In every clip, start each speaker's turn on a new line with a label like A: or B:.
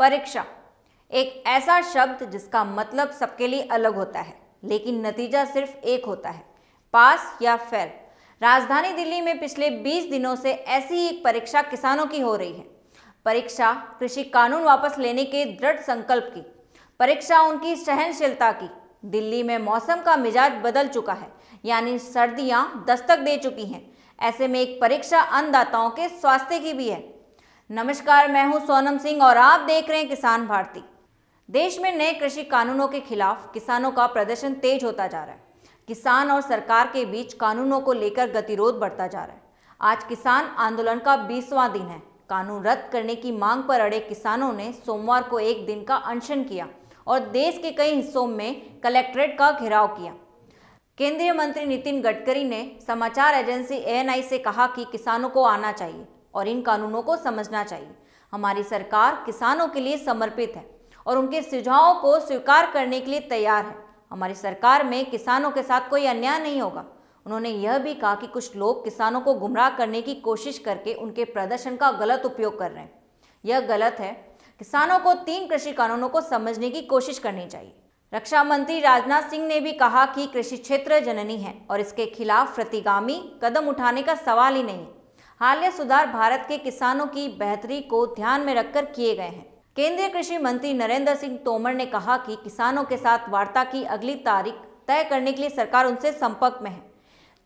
A: परीक्षा एक ऐसा शब्द जिसका मतलब सबके लिए अलग होता है लेकिन नतीजा सिर्फ एक होता है पास या फेल राजधानी दिल्ली में पिछले 20 दिनों से ऐसी एक परीक्षा किसानों की हो रही है परीक्षा कृषि कानून वापस लेने के दृढ़ संकल्प की परीक्षा उनकी सहनशीलता की दिल्ली में मौसम का मिजाज बदल चुका है यानी सर्दियां दस्तक दे चुकी हैं ऐसे में एक परीक्षा अन्नदाताओं के स्वास्थ्य की भी है नमस्कार मैं हूं सोनम सिंह और आप देख रहे हैं किसान भारती देश में नए कृषि कानूनों के खिलाफ किसानों का प्रदर्शन तेज होता जा रहा है किसान और सरकार के बीच कानूनों को लेकर गतिरोध बढ़ता जा रहा है आज किसान आंदोलन का बीसवां दिन है कानून रद्द करने की मांग पर अड़े किसानों ने सोमवार को एक दिन का अनशन किया और देश के कई हिस्सों में कलेक्ट्रेट का घेराव किया केंद्रीय मंत्री नितिन गडकरी ने समाचार एजेंसी एएनआई से कहा कि किसानों को आना चाहिए और इन कानूनों को समझना चाहिए हमारी सरकार किसानों के लिए समर्पित है और उनके सुझावों को स्वीकार करने के लिए तैयार है हमारी सरकार में किसानों के साथ कोई अन्याय नहीं होगा उन्होंने यह भी कहा कि कुछ लोग किसानों को गुमराह करने की कोशिश करके उनके प्रदर्शन का गलत उपयोग कर रहे हैं यह गलत है किसानों को तीन कृषि कानूनों को समझने की कोशिश करनी चाहिए रक्षा मंत्री राजनाथ सिंह ने भी कहा कि कृषि क्षेत्र जननी है और इसके खिलाफ प्रतिगामी कदम उठाने का सवाल ही नहीं है हालिया सुधार भारत के किसानों की बेहतरी को ध्यान में रखकर किए गए हैं केंद्रीय कृषि मंत्री नरेंद्र सिंह तोमर ने कहा कि किसानों के साथ वार्ता की अगली तारीख तय करने के लिए सरकार उनसे संपर्क में है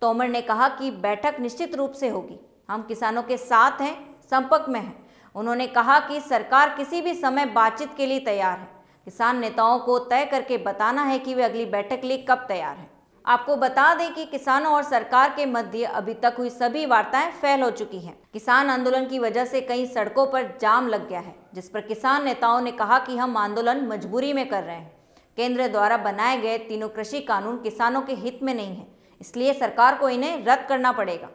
A: तोमर ने कहा कि बैठक निश्चित रूप से होगी हम किसानों के साथ हैं संपर्क में हैं उन्होंने कहा कि सरकार किसी भी समय बातचीत के लिए तैयार है किसान नेताओं को तय करके बताना है कि वे अगली बैठक के लिए कब तैयार हैं आपको बता दें कि किसानों और सरकार के मध्य अभी तक हुई सभी वार्ताएं फेल हो चुकी हैं। किसान आंदोलन की वजह से कई सड़कों पर जाम लग गया है जिस पर किसान नेताओं ने कहा कि हम आंदोलन मजबूरी में कर रहे हैं केंद्र द्वारा बनाए गए तीनों कृषि कानून किसानों के हित में नहीं है इसलिए सरकार को इन्हें रद्द करना पड़ेगा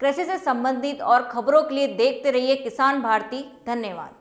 A: कृषि से संबंधित और खबरों के लिए देखते रहिए किसान भारती धन्यवाद